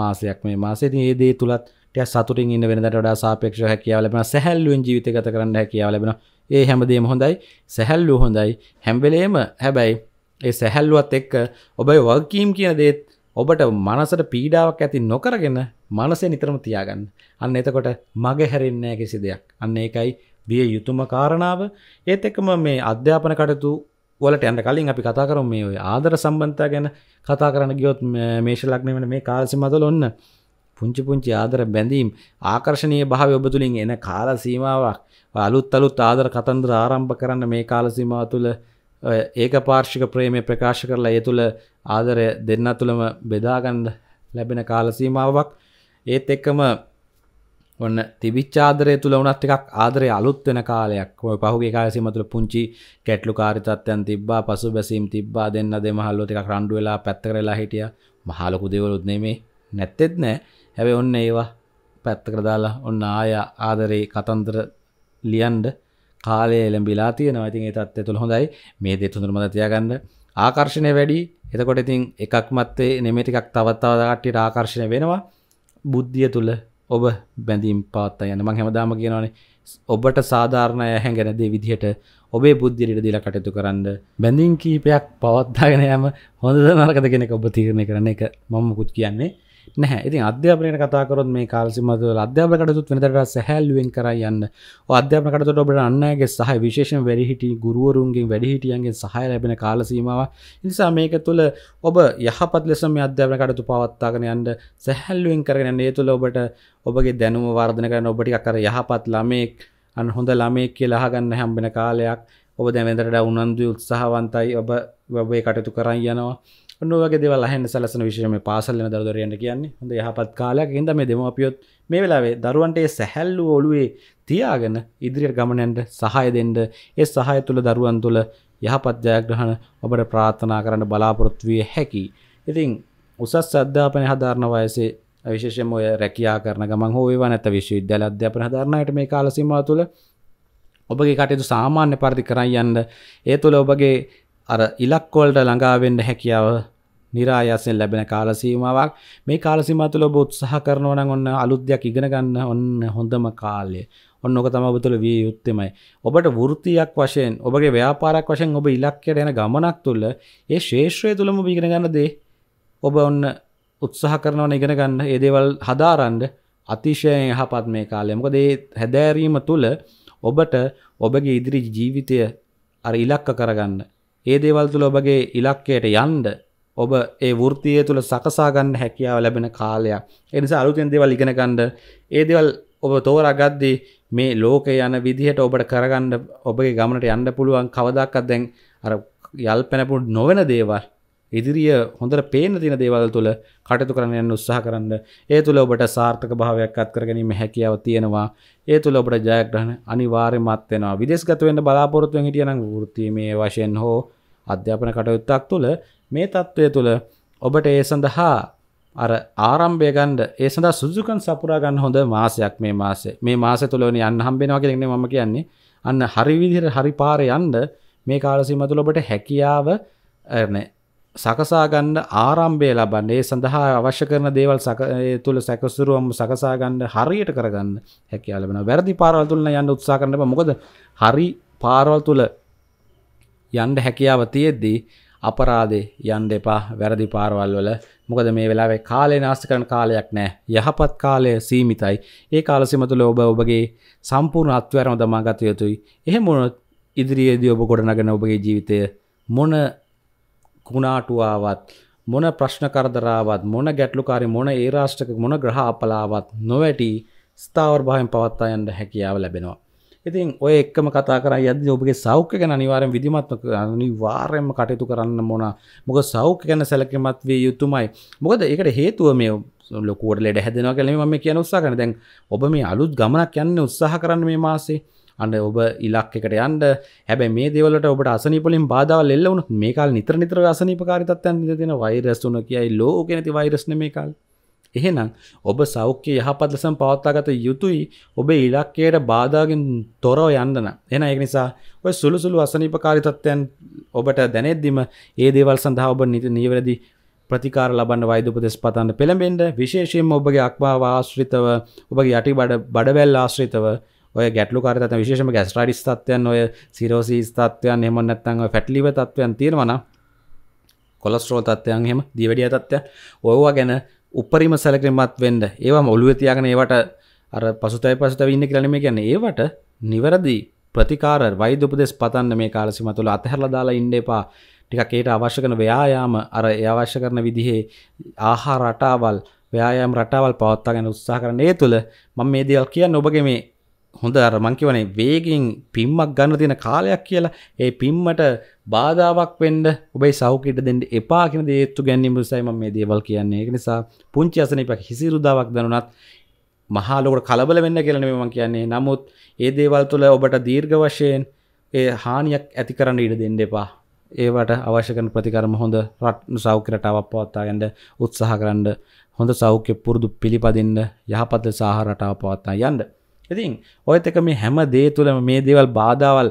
මාසයක් මේ මාසෙති ඒදේ තුළත් ය සතුරින් ඉන්න වෙනට වඩා සාපේක්ෂ හැකියාවලබෙන සැහැල්ලුවෙන් ජීවිත ගත කරන්න හැකියාවලබෙන ඒ හැමදේම හොඳයි සැහැල්ලු හොඳයි හැම්බෙලේම හැබැයි ඒ සැහැල්ලුවත් එක්ක ඔබයි වගකීම් කියන දේත් ඔබට මනසට පීඩාවක් ඇති නොකරගෙන මනසේ නිතරම තියාගන්න අන්න එතකොට මග හැරෙන්නෑ කිසි දෙයක් අන්න එකයි විය යුතුම කාරණාව ඒත් එක්කම මේ අධ්‍යාපන කටයුතු වලට යන්න කලින් අපි කතා කරමු මේ ওই ආදර සම්බන්ධතා ගැන කතා කරන්න ගියොත් මේෂ ලග්න වෙන මේ කාලසීමාවල ඔන්න පුංචි පුංචි ආදර බැඳීම් ආකර්ශනීය භාවය ඔබ තුලින් එන කාල සීමාවක් අලුත් අලුත් ආදර කතන්දර ආරම්භ කරන්න මේ කාල සීමාව තුළ ඒක පාර්ශික ප්‍රේමය ප්‍රකාශ කරලා ඒ තුළ ආදරය දෙන්න තුළම බෙදාගන්න ලැබෙන කාලසීමාවක් ඒත් එක්කම ඔන්න තිබිච්චාදරය තුළ වනත් එකක් ආදරය අලුත් වෙන කාලයක් ඔය පහුගේ කාලසිමතුළ පුංචි කැට්ලු කාරිතත්වයන් තිබා පසු බැසීම් තිබා දෙන්න දෙමහල්ලෝ එකක් රණ්ඩු වෙලා පැත්ත කරලා හිටිය මහලොකු දෙවලුත් නෙමේ නැත්තෙත් නෑ හැබැ ඔන්න ඒවා පැත්තකරදාලා ඔන්න ආය ආදරේ කතන්දර ලියන්ඩ කාලය එළඹිලා තියෙනවා ඉතින් ඒ තත්ත්වය තුළ හොඳයි මේ දේ තුනම තියාගන්න ආකර්ෂණය වැඩි එතකොට ඉතින් එකක් මත්තේ නෙමෙටිකක් තවත් තවත් කට්ටියට ආකර්ෂණය වෙනවා බුද්ධිය තුළ ඔබ බැඳීම් පාත්තා යන මං හැමදාම කියනවානේ ඔබට සාධාරණය හැඟෙන දේ විදිහට ඔබේ බුද්ධියට දීලා කටයුතු කරන්න බැඳීම් කීපයක් පවත්වාගෙන යෑම හොඳද නරකද කෙනෙක් ඔබ තීරණය කරන එක මම මුකුත් කියන්නේ නැහැ ඉතින් අධ්‍යාපනයට කතාකරොත් මේ කාල්සිමතු අධ්‍යාපකටතුත් වෙනතට සැහැල්ුවෙන් කර යන්න අධ්‍යාපනකටතට ඔබට අන්නගේ සහ විශේෂෙන් වැඩිහිටි ගුරුවරුන්ගෙන් වැඩිහිටියන්ගේ සහය ලැබෙන කාලසීමාව නිසා මේක තුළ ඔබ යහපත් ලෙස මේ අධ්‍යාපනකටතු පවත්තාගෙන යන්න සැහැල්ුවෙන් කරගෙන ඒ තුළ ඔබට ඔබගේ දැනුම වර්ධන කරන ඔබටි කර යහපත් ළමයෙක් අන් හොඳ ළමයෙක් කියලා ගන්න හැම්බෙන කාලයක් ඔබ දැමෙන්දරට උනන්දු උත්සාහවන්තයි ඔබ ඔබේ කටයුතු කරන් යනවා ඔන්නෝගේ දෙවල් අහන්න සලසන විශෂම පාසල්ලන දරදරයන්න කියන්නේ හොඳ යහපත් කාලයක් ඉද මේ දෙම අපියොත් මේ වෙලාවේ දරුවන්ටේ සැහැල්ලු ඔලුවේ තියාගෙන ඉදිරියට ගමනන්ට සහය දෙන්ඩ ඒ සහය තුළ දරුවන් තුළ යහපත් ජයග්‍රහණ ඔබට ප්‍රාථනා කරන්න බලාපොරොත්විය හැකි. ඉතින් උසස් සද්ධාපන හධාරණ වයසේ විශේෂම ඔය රැකයා කරන ගමන් හෝවා නැත විශ්වවිද්‍යාල අධ්‍යාපන හධාරණයට මේ කාලසිමා තුළ ඔබගේ කටයුතු සාමාන්‍ය පරිදි කරයි යන්න ඒ තුළ ඔබගේ අර ඉලක්කොල්ට ළඟාවෙන්න හැකියාව නිරායසෙන් ලැබෙන කාලසීමාවක් මේ කාලසිමා තුළ ඔබ උත්සාහ කරනවා නම් ඔන්න අලුත් දෙයක් ඉගෙන ගන්න ඔන්න හොඳම කාලය. ඔන්න ඔක තමයි ඔබ තුළ විය යුත්තේමයි. ඔබට වෘත්තියක් වශයෙන්, ඔබගේ ව්‍යාපාරයක් වශයෙන් ඔබ ඉලක්කයට යන ගමනක් තුළ ඒ ශේෂ්ත්‍රය තුළම ඔබ ඉගෙන ගන්න දේ ඔබ ඔන්න උත්සාහ කරනවන ඉගෙන ගන්න ඒ දේවල් හදාරන්න අතිශයෙන් යහපත් මේ කාලය. මොකද ඒ හැදෑරීම තුළ ඔබට ඔබගේ ඉදිරි ජීවිතය අර ඉලක්ක කරගන්න ඒ දේවල් තුළ ඔබගේ ඉලක්කයට යන්ඩ ඔබ ඒ වෘතිය තුළ සකසාගන්න හැකියාව ලැබෙන කාලයක් එනිසා අලුතෙන් දේවල් ඉගෙන ගණ්ඩ ඒ දේවල් ඔබ තෝරගද්දී මේ ලෝක යන විදිහට ඔබට කරගන්න ඔබගේ ගමනට යන්න පුළුවන් කවදක්කත් දැන් අර යල් පැනපුුට නොවෙන දේවල් ඉදිරිිය හොඳර පේන තින දේවල් තුළ කටතු කරන්න යන්න උත්සාහ කරන්න ඒ තුළ ඔබට සාර්ථක භාවයක් අත් කරගැනීම හැකියාව තියෙනවා ඒ තුළ ඔබට ජයග්‍රහණ අනිවාර්ය මත්වෙනවා විදෙස්ගතවෙන්න බලාපොරොත්තුවෙන් හිටියන ෘත්තිීමේ වශයෙන් හෝ අධ්‍යාපන කටයුත්තක් තුළ මේ තත්ත්වය තුළ ඔබට ඒ සඳහා අර ආරම්භය ගණ්ඩ ඒ සඳ සුදුකන් සපුරාගන්න හොඳ මාසයක් මේ මාසේ මේ මාස තුළනි අන්න හම්බෙනවා කියෙනෙ ම කියන්නේ අන්න හරිවිදිර හරිපාරය යන්ඩ මේ කාලසිම තුළ ඔබට හැකියාව සකසා ගන්න ආරම්භය ලබන්නේ සඳහා අවශ්‍ය කරන දේවල් තුළ සැකසුරුවම් සකසා ගන්න හරියට කරගන්න හැකියාව ලැබෙනවා. වැරදි පාරවල් තුල යන්න උත්සාහ කරන්න බෑ. මොකද හරි පාරවල් තුල යන්න හැකියාව තියෙද්දී අපරාදේ යන්න එපා වැරදි පාරවල් වල. මොකද මේ වෙලාවේ කාලය නාස්ති කරන කාලයක් නෑ. යහපත් කාලය සීමිතයි. ඒ කාල සීම තුළ ඔබ ඔබගේ සම්පූර්ණ අත්වැරම දමා ගත යුතුයි. එහෙම වුණොත් ඉදිරියේදී ඔබ ගොඩනගන ඔබගේ ජීවිතය මොන කුණාටුවාවත් මොන ප්‍රශ්න කරදරාවත් මොන ගැටලුකාරි මොන ඒ රාෂ්ට්‍රක මොන ග්‍රහ අපලාවත් නොවැටි ස්ථාවර භාවයෙන් පවත්වා යන්න හැකියාව ලැබෙනවා. ඉතින් ඔය එක්කම කතා කර යද්දි ඔබගේ සෞඛ්‍ය ගැන අනිවාර්යෙන් විධිමත්ව අනිවාර්යෙන්ම කටයුතු කරන්න මොන මොකද සෞඛ්‍ය ගැන සැලකීමත් විය යුතුමයි. මොකද ඒකට හේතුව මේ ලොකුවට ලෙඩ හැදෙනවා කියලා මම කියන උත්සාහ කරන. දැන් ඔබ මේ අලුත් ගමනක් යන්න උත්සාහ කරන්න මේ මාසේ අන්න ඔබ ඉලක්කට යන්ඩ හැබැ මේ දෙවලට ඔබට අසනිපලින් බාධාව එල්ලවුණු මේකල් නිතර නිතර අසනිපකාරිතත්යන් දෙන වෛරස්තුන කියයි ලෝක නැති වෛරස්න මේකල් එහෙනම් ඔබ සෞඛ්‍ය යහපත් ලෙසම පවත්වාගත යුතුයි ඔබේ ඉලක්කයට බාධාගෙන් තොරව යන්නන. එහෙනම් ඒක නිසා ඔය සුළු සුළු අසනීපකාරී තත්ත්වයන් ඔබට දැනෙද්දිම ඒ දේවල් සඳහා ඔබ නිවැරදි ප්‍රතිකාර ලබන්න වෛද්‍ය උපදෙස් පතන්න පෙළඹෙන්න විශේෂයෙන්ම ඔබගේ අක්වා ආශ්‍රිතව ඔබගේ යටි බඩ බඩවැල් ආශ්‍රිතව ඔය ගැටලු කාරත විශේෂම ගැස්ට්‍රඩිස් තත්වයන් ඔය සිරෝසී ස්ථත්වයන් හෙමනත්තන් පැටලිව තත්වයන් තියෙනවන කොලස්ට්‍රෝල් තත්වයන් හෙම දිවැඩිය තත්වය ඔයවා ගැන උපරිම සැලකරිමත් වෙන්ඩ ඒවා ඔලුව තියාගෙන ඒවට අර පසුතයි පසුත ඉන්න කරනීම ගැන ඒවට නිවැරදි ප්‍රතිකාර වෛදපදෙස් පතන්න මේ කාලසිම තුළ අතහැරල දාලා ඉන්න එපා ටිකක් ඒට අවශ්‍ය කන ව්‍යයාම අර අවශ්‍ය කරන විදිහේ ආහා රටාවල් ව්‍යයාම් රටාවල් පවත්තාගෙන උත්සා කරන ඒ තුළ මම මේ දේවල් කියන්න ඔබගේ මේ හොඳ අර මං කියවනේ වේගෙන් පිම්මක් ගන්න තියෙන කාලයක් කියලා ඒ පිම්මට බාධාවක් වෙන්න ඔබේ සෞඛ්‍යයට දෙන්න එපා කියන දේ ඒත්තු ගැනීම නිසායි මම මේ දේවල් කියන්නේ. ඒක නිසා පුංචි අසනීපයක් හිසිරුදාවක් දනුණත් මහා ලොකට කලබල වෙන්න කියලා නෙමෙයි මම කියන්නේ. නමුත් ඒ දේවල් තුළ ඔබට දීර්ඝ වශයෙන් ඒ හානියක් ඇති කරන්න ඉඩ දෙන්න එපා. ඒවට අවශ්‍ය කරන ප්‍රතිකර්ම හොඳ රට සෞඛ්‍ය රටාවක් පවත්වා ගන්න උත්සාහ කරන්න. හොඳ සෞඛ්‍ය පුරුදු පිළිපදින්න යහපත් සාහාර රටාවක් පවත්වා යන්න. ඉතින් ඔයත් එක මේ හැම දේ තුළම මේ දේවල් බාධාවල්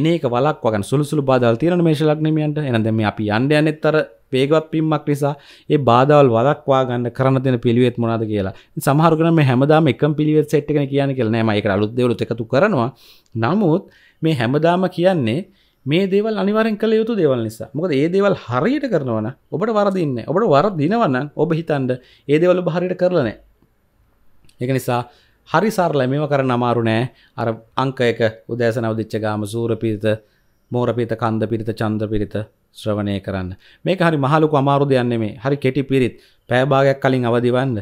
එනක වලක් වග සුළු බාධල් තිරන මේශ ලක්නමියන්ට එනද මේ අපි අන්ඩ අනෙත්තර පේගවත් පිම්මක් නිසා ඒ බාධවල් වලක්වා ගන්න කරන්න දෙන පිළිවෙත් මොනාද කියලා සමහරගන මේ හැමදාම එක පිළිවෙත් සෙට්ටකන කියන කියලන මයික අලුත්දවරු එකතු කරනවා නමුත් මේ හැමදාම කියන්නේ මේ දේවල් අනිවරෙන් කළ යුතු දෙවල් නිසා මොකද ඒ දේවල් හරියට කරනවන ඔබට වරදින්න ඔබට වර දිනවන්න ඔබ හිතන්ඩ ඒ දේවල් හරියට කරලනෑ එක නිසා හරි සරල මෙම කරන අමාරු නෑ අර අංක එක උදෑසන අවදිච්ච ගාම සූරපීත මෝරපීත කන්ද පිරිත චන්ද පිරිත ශ්‍රවණය කරන්න මේක හරි මහලුකු අමාරු දෙයන්නේ මේ හරි කෙටි පිරිත් පෑභාගයක් කලින් අවදිවන්න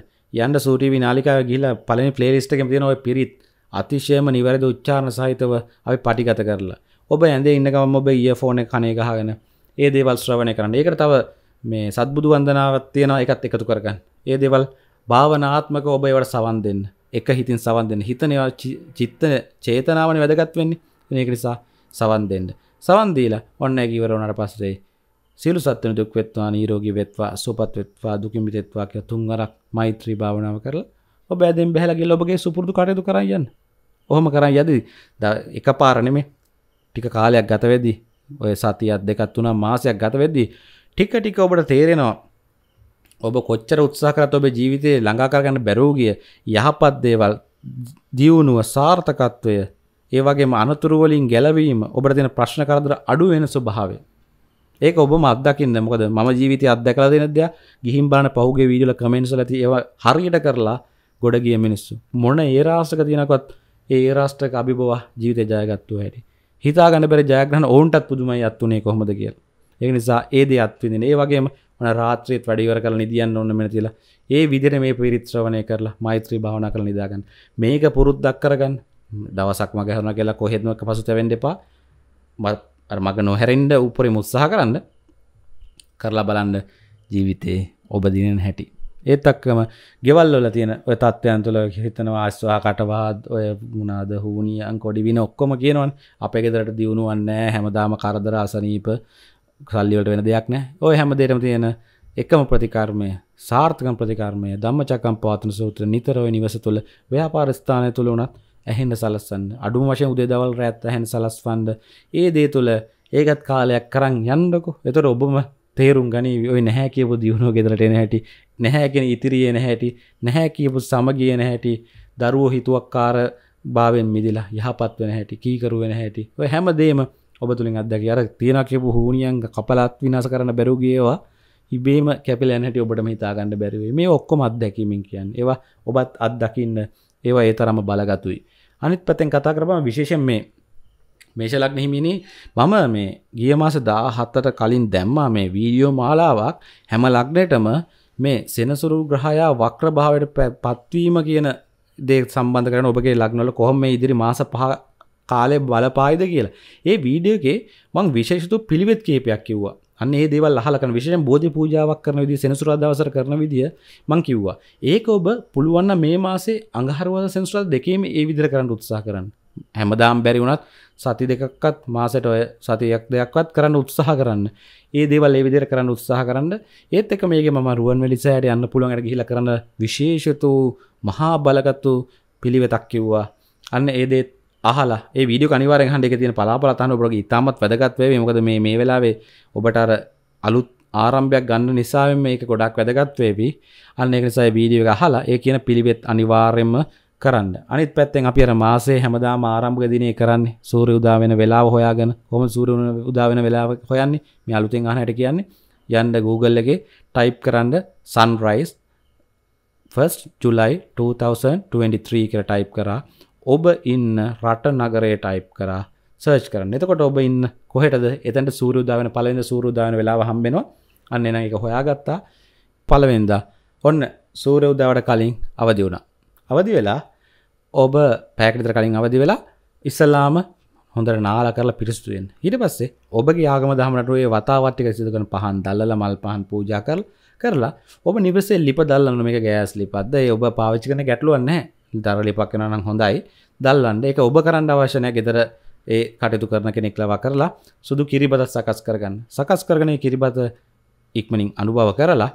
යන්න සූටීවී නාලිකාව ගිහිලා පළවෙනි ප්ලේලිස්ට් එකේ තියෙන ওই පිරිත් අතිශයම නිවැරදි උච්චාරණ සහිතව අපි පටිගත කරලා ඔබ ඇඳේ ඉන්න ගමන් ඔබ ඉයර්ෆෝන් එක කනේ ගහගෙන ඒ දේවල් ශ්‍රවණය කරන්න. ඒකට තව මේ සත්බුදු වන්දනාවක් තියෙනවා ඒකත් එකතු කරගන්න. ඒ දේවල් භාවනාත්මකව ඔබ ඒවට සවන් දෙන්න. එක හිතින් සවන් දෙන්න හිතනවා චිත්ත චේතනාවන වැදගත් වෙන්නේ මේක නිසා සවන් දෙන්න. සවන් දීලා ඔන්න ඒක ඉවර වුණාට පස්සේ සියලු සත්ත්වන දුක් වෙත්වා නිරෝගී වෙත්වා සුවපත් වෙත්වා දුකින් මිදෙත්වා කියලා තුන් වරක් මෛත්‍රී භාවනාව කරලා ඔබ ඇදෙන් බැහැලා ගිහලා ඔබගේ සුපුරුදු කටයුතු කරන් යන්න. ඔහොම කරන් යදී එකපාර නෙමෙයි ටික කාලයක් ගත වෙද්දී ඔය සතියක් දෙකක් තුනක් මාසයක් ගත වෙද්දී ටික ටික ඔබට තේරෙනවා ඔබ කොච්චර උත්සාහ කරත් ඔබේ ජීවිතේ ළඟා කරගන්න බැරුව ගිය යහපත් දේවල් දියුණුව සාර්ථකත්වය ඒ වගේම අනතුරු වලින් ගැලවීම ඔබට දෙන ප්‍රශ්න කරදර අඩු වෙන ස්වභාවය ඒක ඔබම අත්දකින්න මොකද මම ජීවිතේ අත්දකලා දෙන දෙයක් ගිහින් බලන පහුගිය වීඩියෝ වල කමෙන්ට්ස් වල ඇති ඒවා හරියට කරලා ගොඩ ගිය මිනිස්සු මොන ඒ රාශක තියෙනකොත් ඒ ඒ රාෂ්ට්‍රක අභිබව ජීවිතේ ජයගත්තු හැටි හිතාගන්න බැරි ජයග්‍රහණ ඔවුන්ටත් පුදුමයි අත් උනේ කොහොමද කියලා ඒ නිසා ඒ දේ අත් විඳින ඒ වගේම මන රාත්‍රීත් වැඩිවර කල නිදියන්න ඔන්න මෙන තිලා ඒ විදිර මේ පිරිත්‍රවණය කරලා මෛත්‍රී භාවන කළ නිදාගන්න මේක පුරුද්දක් කරගන්න දවසක් මගහරන කියලා කොහෙත්මක පසුත වෙන්ඩපා මග නොහැරෙන්ඩ උපරි මුත්සාහ කරන්න කරලා බලන්න ජීවිතයේ ඔබ දිනෙන් හැටි ඒත් අක්කම ගෙවල්ලොල තියෙන ඔය තත්ත්වයන් තුළ හිතනවා අස්වා කටවාද ඔය මුණද හූනියන් කොඩි වින ඔක්කොම කියනවන් අප ගෙදරට දියුණුවන්නෑ හැමදාම කරදර අසනීප සල්ලිවලට වෙන දෙයක් නෑ ඔය හැම දෙරම තියෙන එකම ප්‍රතිකර්මය සාර්ථක ප්‍රතිකර්මය ධම්ම චකම් පාතන සූත්‍ර නිතරව නිවස තුළ ව්‍යාපාරස්ථානය තුළ වනත් ඇහෙන්ට සලස්සන්න අඩුම වශය උදේ දවල් රඇත් ඇහැන් සලස්වන්ඩ ඒ දේ තුළ ඒකත් කාලයක් කරන්න යන්නකො එතර ඔබම තේරුම් ගනී ඔය නැහැ කියපු දියුණු ගෙදරට එන හැටි නැහැගෙන ඉතිරියේ නැහැටි නැහැ කියපු සමගියන හැටි දරුවෝ හිතුවක්කාර භාවෙන් මිදිලා යහපත් වෙන හැටි කීකරුවෙන හැටි ඔය හැමදේම ඔබ තුළින් අදැක අර තියෙන කියපු හූනියන් කපලත් විනාස කරන බැරුගේවා ඉබේම කැපිල ඇනට ඔබට හිතාගන්න බැරිවේ මේ ඔක්කොම අත්දැකීමෙන් කියන් ඒවා ඔබත් අත්දකින්න ඒවා ඒ තරම බලගතුයි අනිත් පැතෙන් කතා කරපම විශේෂෙන් මේ මේශලක් නහිමිනි මම මේ ගිය මාස දා හත්තට කලින් දැම්මා මේ වීඩියෝ මාලාවක් හැම ලක්නටම මේ සෙනසුරු ග්‍රහයා වක්‍ර භාවයට පත්වීම කියන දේ සම්බන්ධ කරන ඔබගේ ලක්නොල කොහොම ඉදිරි මාස පහ කාලය බලපායිද කියලා ඒ වීඩියෝකේ මං විශේෂතු පිළිවෙත් කේපයක් කිව්වා අන්න ඒ දේවල් අහලකන විශේෂයෙන් බෝධි පූජාවක් කරන විදිහ සෙනසුරාදා දවසට කරන විදිය මං කිව්වා ඒක ඔබ පුළුවන් නම් මේ මාසේ අඟහරුවාදා සෙනසුරාදා දෙකේම ඒ විදිහට කරන්න උත්සාහ කරන්න හැමදාම බැරි වුණත් සති දෙකක්වත් මාසට ඔය සතියක් දෙකක්වත් කරන්න උත්සාහ කරන්න. ඒ දේවල් ඒ විදිහට කරන්න උත්සාහ කරන්න. ඒත් එක මේකේ මම රුවන්වැලි සෑයට යන්න පුළුවන් අර ගිහිලා කරන විශේෂිත මහා බලගත් පිළිවෙතක් කිව්වා. අන්න ඒ දේත් අහලා ඒ වීඩියෝ අනිවාර්යෙන් අහන්න එක තියෙන පලාපල තහන ඔබගේ ඉතාමත් වැදගත් වෙයි මොකද මේ මේ වෙලාවේ ඔබට අර අලුත් ආරම්භයක් ගන්න නිසා මේක ගොඩක් වැදගත් වෙවි අන්න ඒක නිසා වීඩියෝ එක අහලා ඒ කියන පිළිවෙත් අනිවාර්යෙන්ම කරන්න අනිත් පැත්තෙන් අපි අර මාසේ හැමදාම ආරම්භක දිනේ කරන්නේ සූර්ය උදා වෙන වෙලාව හොයාගෙන කොහොමද සූර්ය උදා වෙන වෙලාව හොයන්නේ මේ අලුතෙන් අහන හැට කියන්නේ යන්න Google එකේ ටයිප් කරන්න sunrise 1 July 2023 කියලා ටයිප් කරා ඔබ ඉන්න රට නගරේ ටයිප් කරා සර්ච් කරන්න එතකොට ඔබ ඉන්න කොහෙටද එතැට සූරුදාවන පලවෙද සූරුදාන වෙලාව හම්බෙනවා අන්න එන එක හොයාගත්තා පලවෙන්ද ඔන්න සූර උදාවට කලින් අවදි වුණා අවදි වෙලා ඔබ පැකටිතර කලින් අවදි වෙලා ඉස්සල්ලාම හොඳ නාල කරලා පිරිස්තුයෙන් ඊට පස්සේ ඔබගේ ආගම දහමටුවේ වතාවත්තික සිදුකන පහන් දල්ල මල් පහන් පූජා කරල් කරලා ඔබ නිවසේ ලිප දල්ලන මේ ගෑස් ලිපත්ද ඔබ පාවිච්චි කන ගැටලුවන්නේ දර ලිපක් වෙන නම් හොඳයි දල්ලන්න එක ඔබ කරන්න අවශ්‍යනය ගෙදර ඒ කටයුතු කරන කෙනෙක් ලවා කරලා සුදු කිරිබදත් සකස් කරගන්න සකස් කරගනේ කිරිබත ඉක්මනින් අනුභව කරලා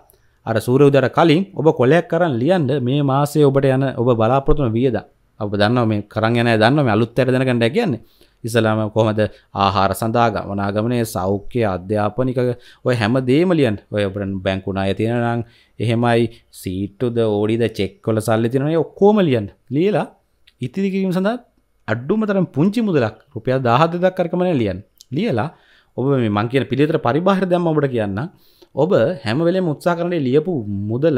අර සූර උදර කලින් ඔබ කොලයක් කරන්න ලියන්ඩ මේ මාසේ ඔබට යන ඔබ බලාපොරතුන වියද ඔබ දන්න මේ කරන්න යන දන්න අලුත්තර දැනකට කියන්නේ ඉසලාම කොහමද ආහාර සඳහා වනාගමනය සෞඛ්‍ය අධ්‍යාපනික ඔය හැම දේමලියන් ඔය ඔබට බැංකුණ අය තියෙනනම් එහෙමයි සීට්ටුද ඕඩිද චෙක්කොල සල්ලි තිනය ඔක්කෝමලියන් ලියලා ඉතිරිකිරීම සඳහා අඩ්ඩුම තරම් පුංචි මුදලක් රුපියල් දාහද දක්කරකමන ලියන් ලියලා ඔබ මේ මං කියන පිළිතර පරිබාහිර දැම්ම ඔබට කියන්න ඔබ හැමවෙලේ මුත්සා කරනේ ලියපු මුදල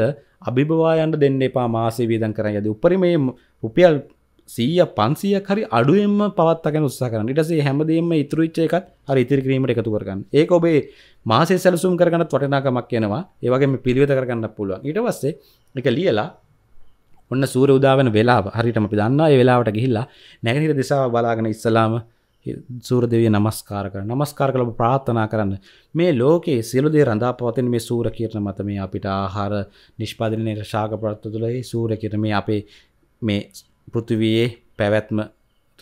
අභිභවායන්ට දෙන්න එපා මාසේ වීදන් කරන්න යද උපරිමේ රුපියල් සීය පන්සිය හරි අඩුවෙන්ම පවත්තගෙන උත්සා කරන්න ඉටසේ හැමදේම ඉතුරච්ච එකත් හරි ඉතිරි කිරීමට එකතු කරගන්න ඒක ඔබේ මාසේ සැලසුම් කරගන්න වටනාකමක් කියනවා ඒවගේම පිළිවෙත කරගන්න පුළුවන් ඊට පස්සේ එක ලියලා ඔන්න සූර උදාවන වෙලා හරිටම පිදන්න ඒ වෙලාවට ගිහිල්ලා නැගනිර දෙසාව බලාගෙන ඉස්සලාම සූර දෙවිය නමස්කාර කර නමස්කාර කළ ප්‍රාත්ථනා කරන්න මේ ලෝකයේ සියලුදේ රඳා පවතින මේ සූර කියරන මත මේ අපිට ආහාර නිෂ්පාදනයට ශාග ප්‍රත්තු තුළ සූර කියර මේ අපේ මේ පෘතිවයේ පැවැත්ම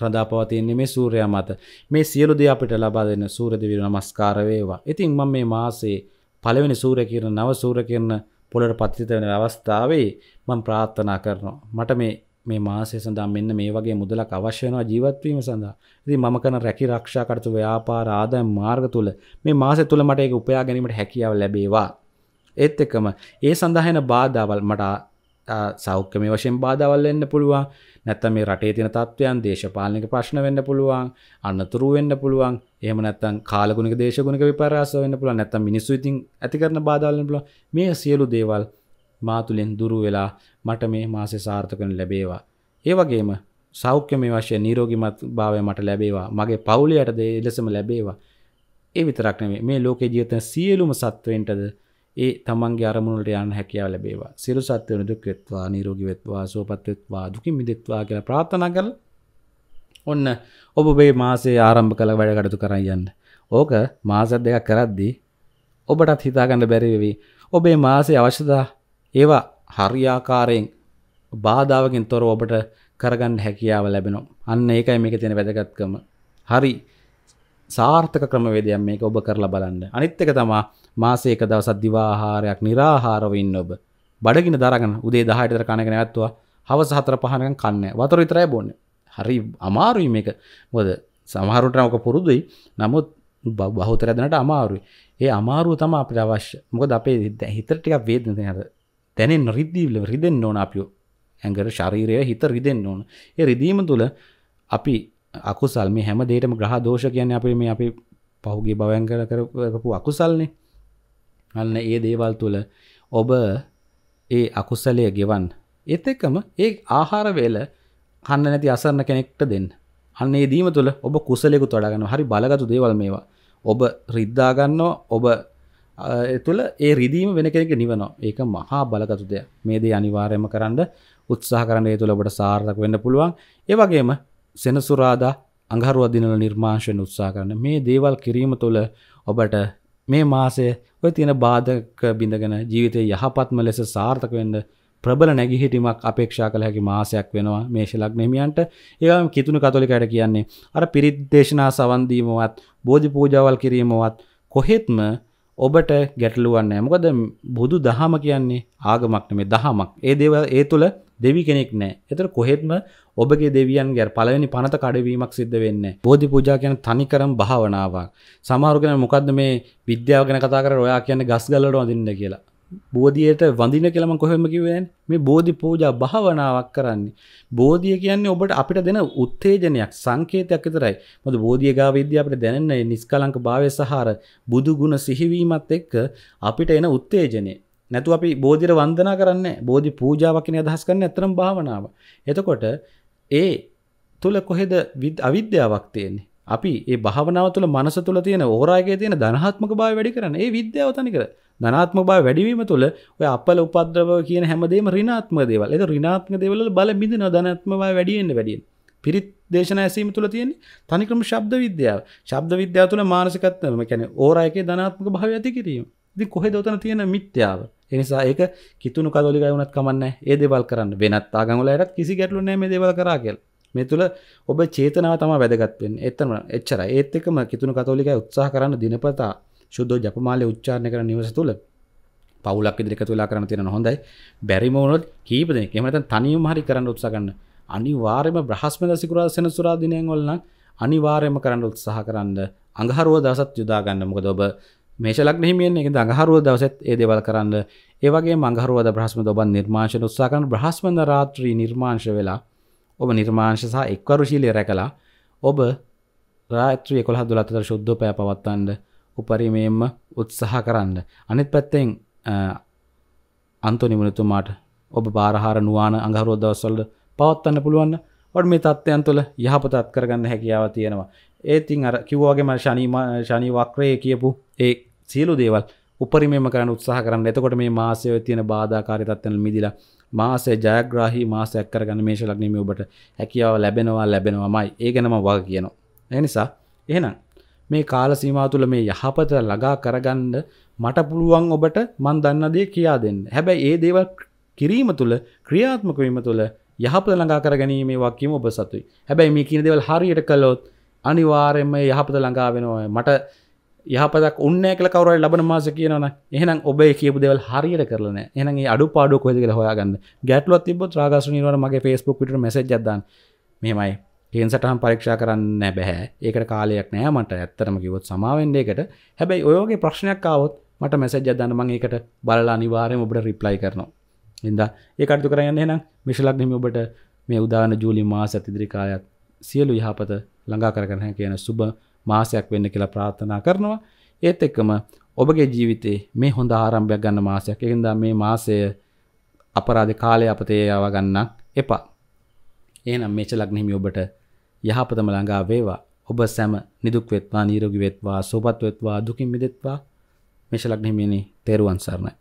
රඳා පවතින්නේ මේ සූර්යා මත. මේ සියලු දේ අපිට ලබා දෙන සූර්ය දෙවියන් නමස්කාර වේවා. ඉතින් මම මේ මාසේ පළවෙනි සූර්ය කිරණ නව සූර්ය කිරණ පොළොට පතිත වෙන අවස්ථාවේ මම ප්‍රාර්ථනා කරනවා. මට මේ මේ මාසය සඳහා මෙන්න මේ වගේ මුදලක් අවශ්‍ය වෙනවා ජීවත් වීම සඳහා. ඉතින් මම කරන රැකී ආරක්ෂා කටයුතු ව්‍යාපාර ආදායම් මාර්ග තුල මේ මාසය තුල මට ඒක උපයා ගැනීමට හැකියාව ලැබේවා. ඒත් එක්කම ඒ සඳහා එන බාධාවල් මට සෞඛ්‍ය මේ වශයෙන් බාධාවල් වෙන්න පුළුවන් නැත්තම් මේ රටේ තියෙන තත්ත්වයන් දේශපාලනික ප්‍රශ්න වෙන්න පුළුවන් අනතුරු වෙන්න පුළුවන් එහෙම නැත්තම් කාලගුණික දේශගුණික විපර්යාස වෙන්න පුළුවන් නැත්තම් මිනිස්සු ඉතින් ඇති කරන බාධාවල් වෙන්න පුළුවන් මේ සියලු දේවල් මා තුලින් දුරු වෙලා මට මේ මාසේ සාර්ථක වෙන ලැබේවා ඒ වගේම සෞඛ්‍ය මේ වශයෙන් නිරෝගිමත් භාවය මට ලැබේවා මගේ පවුලයට දේ ලෙසම ලැබේවා ඒ විතරක් නෙමෙයි මේ ලෝකේ ජීවිතන සියලුම සත්වෙන්ටද ඒ තමන්ගේ අරමුණට යන්න හැකියාව ලැබේවා සිරු සත්වයන දුක් වෙත්වා නිරෝගී වෙත්වා සුවපත් වෙත්වා දුකින් මිදෙත්වා කියලා ප්‍රාර්ථනා කරලා ඔන්න ඔබ මේ මාසේ ආරම්භ කළ වැඩ කටයුතු කරන් යන්න. ඕක මාස දෙකක් කරද්දී ඔබටත් හිතාගන්න බැරි වෙවි. ඔබේ මාසේ අවශ්‍යතා ඒවා හරියාකාරයෙන් බාධාවකින් තොරව ඔබට කරගන්න හැකියාව ලැබෙනවා. අන්න ඒකයි මේකේ තියෙන වැදගත්කම. හරි සාර්ථක ක්‍රමවේදයක් මේක ඔබ කරලා බලන්න. අනිත් එක තමයි මාසයක දවසක් දිවා ආහාරයක් निराහාරව ඉන්න ඔබ. බඩගින දරාගෙන උදේ 10ට විතර කන එක නැවැත්තුවා. හවස 4 5 නිකන් කන්නේ. වතුර විතරයි බොන්නේ. හරි අමාරුයි මේක. මොකද සමහරුට නම් ඔක පුරුදුයි. නමුත් බහුතරය දෙනට අමාරුයි. ඒ අමාරුව තමයි අපිට අවශ්‍ය. මොකද අපේ හිතට ටිකක් වේදන දැනෙන්න රිදීවිල රිදෙන්න ඕන අපිව. ඇඟට ශරීරය හිත රිදෙන්න ඕන. ඒ රිදීම තුළ අපි අකුසල් මේ හැම දෙයකම ග්‍රහ දෝෂ කියන්නේ අපි මේ අපි පහුගිය භවයන් කරපු අකුසල්නේ. අන්න ඒ දේවල් තුළ ඔබ ඒ අකුසලය ගෙවන් ඒත් එක්කම ඒ ආහාර වේල කන්න නැති අසරණ කෙනෙක්ට දෙන්න අන්න ඒ දීම තුළ ඔබ කුසලයකුත් වඩා ගන්නවා හරි බලගතු දේවල් මේවා ඔබ රිද්දා ගන්නවා ඔබ තුළ ඒ රිදීම වෙන කෙනෙක් නිවනවා ඒක මහා බලගතු දෙයක් මේ දේ අනිවාර්යයෙන්ම කරන්න උත්සාහ කරන්න ඒ තුළ ඔබට සාර්ථක වෙන්න පුළුවන් ඒ වගේම සෙනසුරාදා අඟහරුවා දිනවල නිර්මාංශයෙන් උත්සාහ කරන්න මේ දේවල් කිරීම තුළ ඔබට මේ මාසය ඔය තියෙන බාධක බිඳගෙන ජීවිතය යහපත්ම ලෙස සාර්ථක වෙන්න ප්‍රබල නැගිහිටීමක් අපේක්ෂා කළ හැකි මාසයක් වෙනවා මේෂ ලග්නෙමියන්ට ඒවම කිතුුණු කතොලිකයට කියන්නේ අර පිරිද්දේශනා සවන්දීමවත් බෝධි පූජාවල් කිරීමවත් කොහෙත්ම ඔබට ගැටලුවන්න මොකද බුදු දහම කියන්නේ ආගමක්න මේ දහමක් ඒ දේව ඒ තුළ දෙවි කෙනෙක් නෑ එතර කොහෙත්ම ඔබගේ දෙවියන් ගැ පලවෙනි පනත කඩවීමක් සිද්ධ වෙන්න බෝධි පූජා කියන තනිකරම් භාවනාවක් සමාරුගෙන මොකක්ද මේ විද්‍යාව ගැන කතා කර ඔයා කියන්න ගස්ගලට වඳන්න කියලා බෝධියට වඳින කියලම කොහෙම කිවෙන් මේ බෝධි පූජා භාවනාවක් කරන්නේ බෝධිය කියන්නේ ඔබට අපිට දෙන උත්තේජනයක් සංකේතයක් විතරයි මොද බෝධිය ගාවිද්‍ය අපිට දැනන්නේ නිස්කලංක භාවය සහාර බුදු ගුණ සිහිවීමත් එක්ක අපිට එන උත්තේජනේ නැතු අපි බෝධිර වන්දනා කරන්න බෝධි පූජාවකින අදහස් කරන්න ඇතරම් භාවනාව. එතකොට ඒ තුළ කොහෙද අවිද්‍යාවක් තියෙන්නේ. අපි ඒ භාවනාව තුළ මනස තුළ තියෙන ඕරාගේ තියෙන ධනාත්මක බව වැඩි කරන්න ඒ විද්‍යාව තනිකර ධනාත්මක බව වැඩිවීම තුළ ඔය අපල උපද්‍රව කියන හැමදේම ඍණාත්මක දේවල්. ඒක ඍණාත්මක දේවල් වල බල බිඳින ධනාත්මක බව වැඩි වෙන්න වැඩි වෙන්න. පිරිත් දේශනා ඇසීම තුළ තියෙන තනිකරම ශබ්ද විද්‍යාව. ශබ්ද විද්‍යාව තුළ මානසිකත්වම කියන්නේ ඕරායකේ ධනාත්මක භාවය ඇති කිරීම. දි කොහෙ දෝතන තියෙන මිත්‍යාව එනිසා ඒක කිතුුණු කදොලික වුණත් කමන්න ඒ දෙවල් කරන්න වෙනත් ආගංලයටත් කිසි ගැටලු නෑ මේ දෙවල් කරා කියල් මේ තුළ ඔබ චේතනාව තම වැදගත්වෙන් එත්තම එච්චර ඒත් එකම කිතුුණු කතෝලික උත්සාහ කරන්න දිනපතා ශුද්ධ ජපමාලය උච්චාරණය කර නිවස තුළ පවුලක් ඉදිරික තුලා කරන තියෙන හොඳයි බැරිමෝනොත් කීප දෙනෙක් එහෙම නැත්නම් තනියම හරි කරන්න උත්සාහ කරන අනිවාර්යයෙන්ම බ්‍රහස්පතින්දා සිකුරාදා සෙනසුරාදා දිනයන් වල නම් අනිවාර්යයෙන්ම කරන්න උත්සාහ කරන්න අඟහරුව දවසත් යොදා ගන්න මොකද ඔබ මේශලක් හිමියෙන් එක දඟහරුව දවසත් ඒ දෙවල් කරන්න ඒවගේ මංගහරුවද බ්‍රහස්ම ඔබන් නිර්මාශ උත්සාකන බ්‍රහස්මඳ රාත්‍රී නිර්මාංශ වෙලා ඔබ නිර්මාංශ සහ එක්වරුශීලය රැකලා ඔබ රාත්‍රී කොළ දුලත්තර ශුද්ධ පෑ පවත්තන්ඩ උපරිමයෙන්ම උත්සාහ කරන්න අනිත් පැත්තෙන් අන්තොනිමනතුමාට ඔබ බාරහාර නුවාන අඟහරුව දවස්වල්ඩ පවත්වන්න පුළුවන් ඔට මේ තත්ත්වයන් තුළ යහපතත් කරගන්න හැකියාව තියෙනවා ඒතින් අර කිව්වාගේ ම ශනීම ශනී වක්‍රය කියපු ඒ සියලු දේවල් උපරිමම කරන්න උත්සාහ කරන්න. එතකොට මේ මාසයේ තියෙන බාධාකාරී තත්ත්වයන් මිදිලා මාසයේ ජයග්‍රාහී මාසයක් කරගන්න මේෂ ලග්නෙ මේ ඔබට හැකියාව ලැබෙනවා ලැබෙනවාමයි. ඒ ගැන මම වග කියනවා. ඒ නිසා එහෙනම් මේ කාල සීමාව තුළ මේ යහපත ළඟා කරගන්න මට පුළුවන් ඔබට මන් දන්න දේ කියා දෙන්න. හැබැයි ඒ දේවල් කිරීම තුළ ක්‍රියාත්මක වීම තුළ යහපත ළඟා කරගැනීමේ වගකීම ඔබ සතුයි. හැබැයි මේ කියන දේවල් හරියට කළොත් අනිවාර්යයෙන්ම යහපත ළඟා වෙනවා. මට යහපතක් ඔන්න කල කවරයි ලබන මාස කියනන එහනම් ඔබේ කියපු දෙවල් හරියට කරලන එනගේ අඩු පාඩු කොද කියලා හොයාගන්න ගැටලුවත් තිබ රාගසු නිවන මගේ ෆස්බුක් පිට මසජදන් මෙමයි කේන්සටහම් පරීක්ෂා කරන්න බැහැ ඒකට කාලයක් නෑ මට ඇත්තරම කිවොත් සමාවෙන්ඩේකට හැබැයි ඔයෝගේ ප්‍රශ්නයක් කාවත් මට මැසජ දන්න මං ඒකට බලලා අනිවාරයෙන් ඔබට රිප්ලයි කරනවා ඉද ඒකටතු කරන්න එනම් මිශලක් නිම ඔබට මේ උදාන ජූලි මාස ඇතිදිරිකායත් සියලු යහපත ළඟා කරගන කියන සුබ මාසයක් වෙන්න කියලා ප්‍රාර්ථනා කරනවා. ඒත් එක්කම ඔබගේ ජීවිතේ මේ හොඳ ආරම්භයක් ගන්න මාසයක්. ඒකින්ද මේ මාසය අපරාධ කාලය අපතේ යව ගන්න එපා. එහෙනම් මේච ලග්න හිමි ඔබට යහපතම ළඟා වේවා. ඔබ සැම නිදුක් වෙත්වා, නිරෝගී වෙත්වා, සුවපත් වෙත්වා, දුකින් මිදෙත්වා. මේච ලග්න හිමිනේ තෙරුවන් සරණයි.